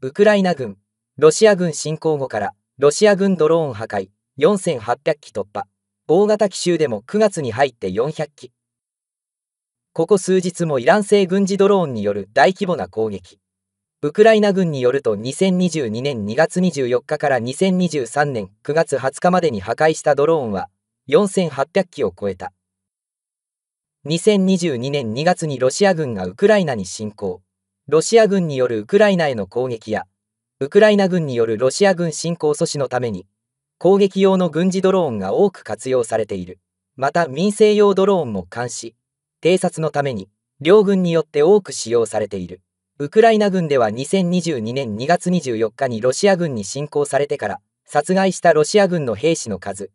ウクライナ軍、ロシア軍侵攻後からロシア軍ドローン破壊4800機突破。大型機襲でも9月に入って400機。ここ数日もイラン製軍事ドローンによる大規模な攻撃。ウクライナ軍によると2022年2月24日から2023年9月20日までに破壊したドローンは4800機を超えた。2022年2月にロシア軍がウクライナに侵攻。ロシア軍によるウクライナへの攻撃や、ウクライナ軍によるロシア軍侵攻阻止のために、攻撃用の軍事ドローンが多く活用されている。また民生用ドローンも監視、偵察のために、両軍によって多く使用されている。ウクライナ軍では2022年2月24日にロシア軍に侵攻されてから、殺害したロシア軍の兵士の数、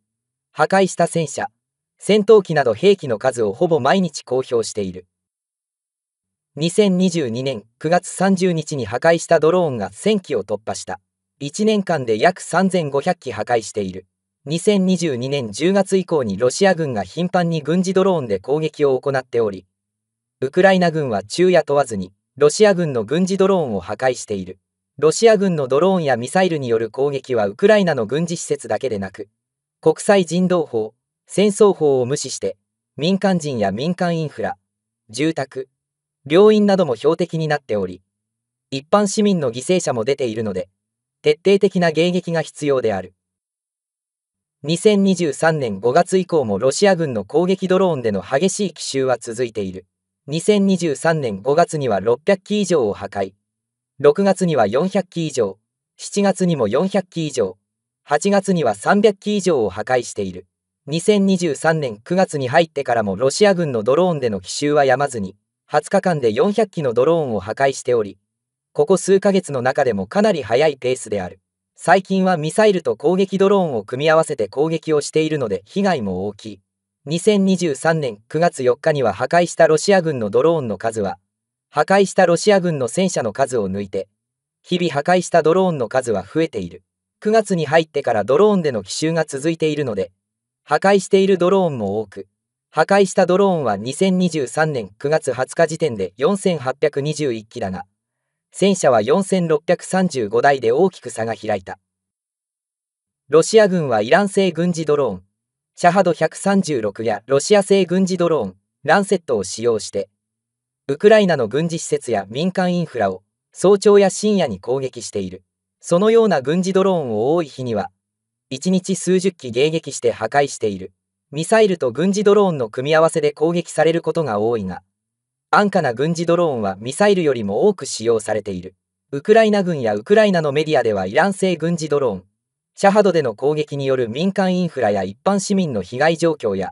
破壊した戦車、戦闘機など兵器の数をほぼ毎日公表している。2022年9月30日に破壊したドローンが1000機を突破した。1年間で約3500機破壊している。2022年10月以降にロシア軍が頻繁に軍事ドローンで攻撃を行っており、ウクライナ軍は昼夜問わずに、ロシア軍の軍事ドローンを破壊している。ロシア軍のドローンやミサイルによる攻撃はウクライナの軍事施設だけでなく、国際人道法、戦争法を無視して、民間人や民間インフラ、住宅、病院なども標的になっており、一般市民の犠牲者も出ているので、徹底的な迎撃が必要である。2023年5月以降もロシア軍の攻撃ドローンでの激しい奇襲は続いている。2023年5月には600機以上を破壊。6月には400機以上。7月にも400機以上。8月には300機以上を破壊している。2023年9月に入ってからもロシア軍のドローンでの奇襲はやまずに、20日間で400機のドローンを破壊しており、ここ数ヶ月の中でもかなり速いペースである。最近はミサイルと攻撃ドローンを組み合わせて攻撃をしているので被害も大きい。2023年9月4日には破壊したロシア軍のドローンの数は、破壊したロシア軍の戦車の数を抜いて、日々破壊したドローンの数は増えている。9月に入ってからドローンでの奇襲が続いているので、破壊しているドローンも多く、破壊したドローンは2023年9月20日時点で4821機だが、戦車は4635台で大きく差が開いた。ロシア軍はイラン製軍事ドローン、シャハド136やロシア製軍事ドローン、ランセットを使用して、ウクライナの軍事施設や民間インフラを早朝や深夜に攻撃している。そのような軍事ドローンを多い日には、1日数十機迎撃して破壊している。ミサイルと軍事ドローンの組み合わせで攻撃されることが多いが、安価な軍事ドローンはミサイルよりも多く使用されている。ウクライナ軍やウクライナのメディアではイラン製軍事ドローン、シャハドでの攻撃による民間インフラや一般市民の被害状況や、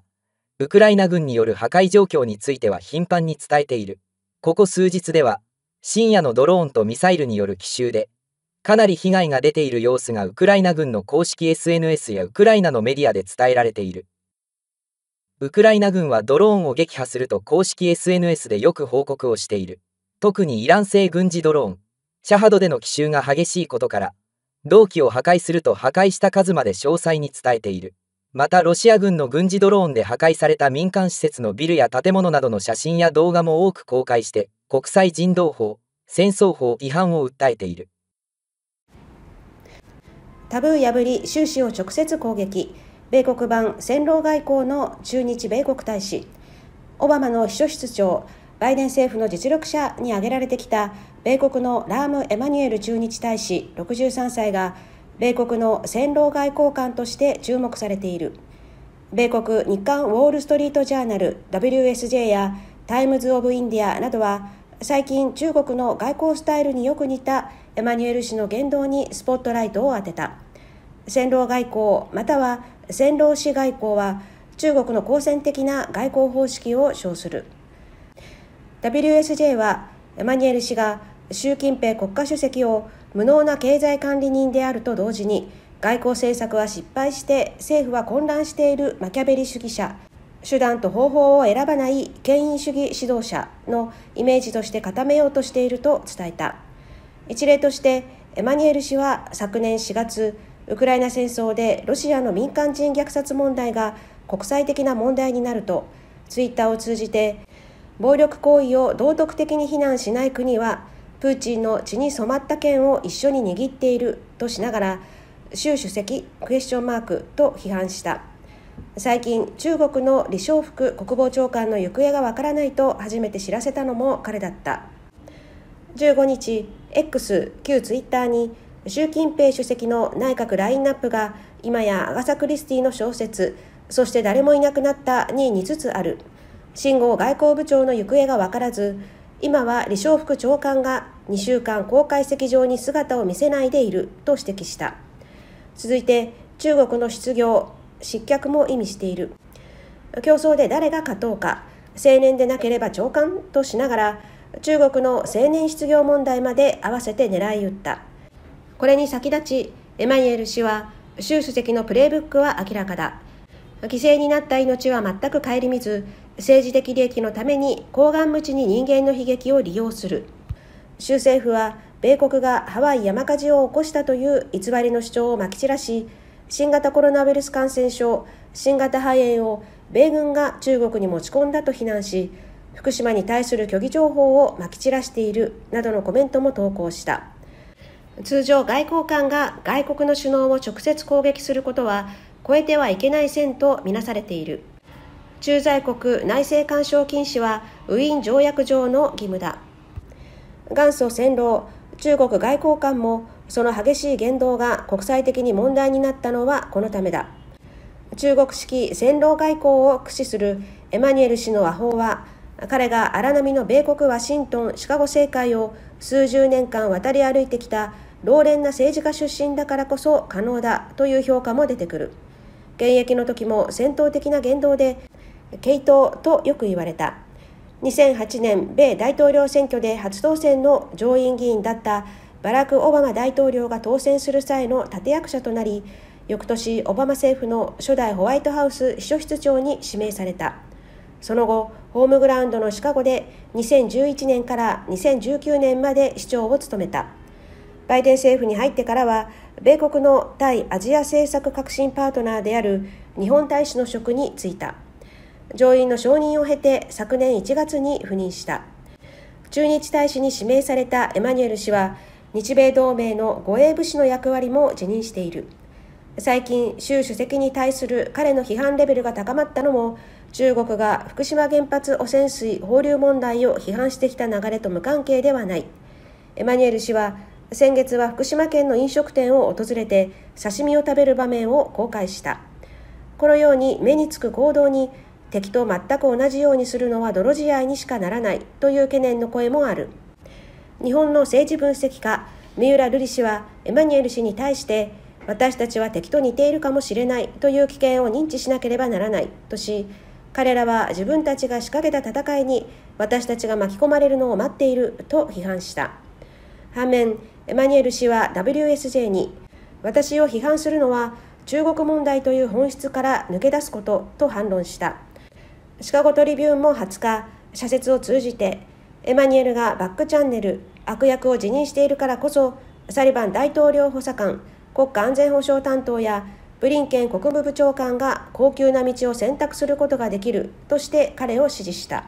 ウクライナ軍による破壊状況については頻繁に伝えている。ここ数日では、深夜のドローンとミサイルによる奇襲で、かなり被害が出ている様子がウクライナ軍の公式 SNS やウクライナのメディアで伝えられている。ウクライナ軍はドローンを撃破すると公式 SNS でよく報告をしている。特にイラン製軍事ドローン、シャハドでの奇襲が激しいことから、同期を破壊すると破壊した数まで詳細に伝えている。またロシア軍の軍事ドローンで破壊された民間施設のビルや建物などの写真や動画も多く公開して、国際人道法、戦争法違反を訴えている。タブー破り、習氏を直接攻撃。米国版戦狼外交の駐日米国大使オバマの秘書室長バイデン政府の実力者に挙げられてきた米国のラーム・エマニュエル駐日大使63歳が米国の戦狼外交官として注目されている米国日刊ウォール・ストリート・ジャーナル WSJ やタイムズ・オブ・インディアなどは最近中国の外交スタイルによく似たエマニュエル氏の言動にスポットライトを当てた戦狼外交または戦狼死外交は中国の好戦的な外交方式を称する WSJ はエマニュエル氏が習近平国家主席を無能な経済管理人であると同時に外交政策は失敗して政府は混乱しているマキャベリ主義者手段と方法を選ばない権威主義指導者のイメージとして固めようとしていると伝えた一例としてエマニュエル氏は昨年4月ウクライナ戦争でロシアの民間人虐殺問題が国際的な問題になるとツイッターを通じて暴力行為を道徳的に非難しない国はプーチンの血に染まった剣を一緒に握っているとしながら習主席クエスチョンマークと批判した最近中国の李尚福国防長官の行方がわからないと初めて知らせたのも彼だった15日 X 旧ツイッターに習近平主席の内閣ラインナップが今やアガサ・クリスティの小説そして誰もいなくなったに似つつある秦剛外交部長の行方が分からず今は李尚福長官が2週間公開席上に姿を見せないでいると指摘した続いて中国の失業失脚も意味している競争で誰が勝とうか青年でなければ長官としながら中国の青年失業問題まで合わせて狙い撃ったこれに先立ち、エマニュエル氏は、習主席のプレイブックは明らかだ。犠牲になった命は全く顧みず、政治的利益のために抗ん無知に人間の悲劇を利用する。州政府は、米国がハワイ山火事を起こしたという偽りの主張をまき散らし、新型コロナウイルス感染症、新型肺炎を米軍が中国に持ち込んだと非難し、福島に対する虚偽情報をまき散らしているなどのコメントも投稿した。通常外交官が外国の首脳を直接攻撃することは超えてはいけない線とみなされている駐在国内政干渉禁止はウィーン条約上の義務だ元祖戦狼中国外交官もその激しい言動が国際的に問題になったのはこのためだ中国式戦狼外交を駆使するエマニュエル氏の和法は彼が荒波の米国ワシントン・シカゴ政界を数十年間渡り歩いてきた老練な政治家出身だからこそ可能だという評価も出てくる現役の時も戦闘的な言動で系統とよく言われた2008年米大統領選挙で初当選の上院議員だったバラク・オバマ大統領が当選する際の立役者となり翌年オバマ政府の初代ホワイトハウス秘書室長に指名された。その後ホームグラウンドのシカゴで2011年から2019年まで市長を務めたバイデン政府に入ってからは米国の対アジア政策革新パートナーである日本大使の職に就いた上院の承認を経て昨年1月に赴任した駐日大使に指名されたエマニュエル氏は日米同盟の護衛武士の役割も辞任している最近習主席に対する彼の批判レベルが高まったのも中国が福島原発汚染水放流問題を批判してきた流れと無関係ではないエマニュエル氏は先月は福島県の飲食店を訪れて刺身を食べる場面を公開したこのように目につく行動に敵と全く同じようにするのは泥仕合にしかならないという懸念の声もある日本の政治分析家三浦瑠麗氏はエマニュエル氏に対して私たちは敵と似ているかもしれないという危険を認知しなければならないとし彼らは自分たちが仕掛けた戦いに私たちが巻き込まれるのを待っていると批判した反面エマニュエル氏は WSJ に私を批判するのは中国問題という本質から抜け出すことと反論したシカゴトリビューンも20日社説を通じてエマニュエルがバックチャンネル悪役を辞任しているからこそサリバン大統領補佐官国家安全保障担当やブリンケン国務部長官が高級な道を選択することができるとして彼を支持した。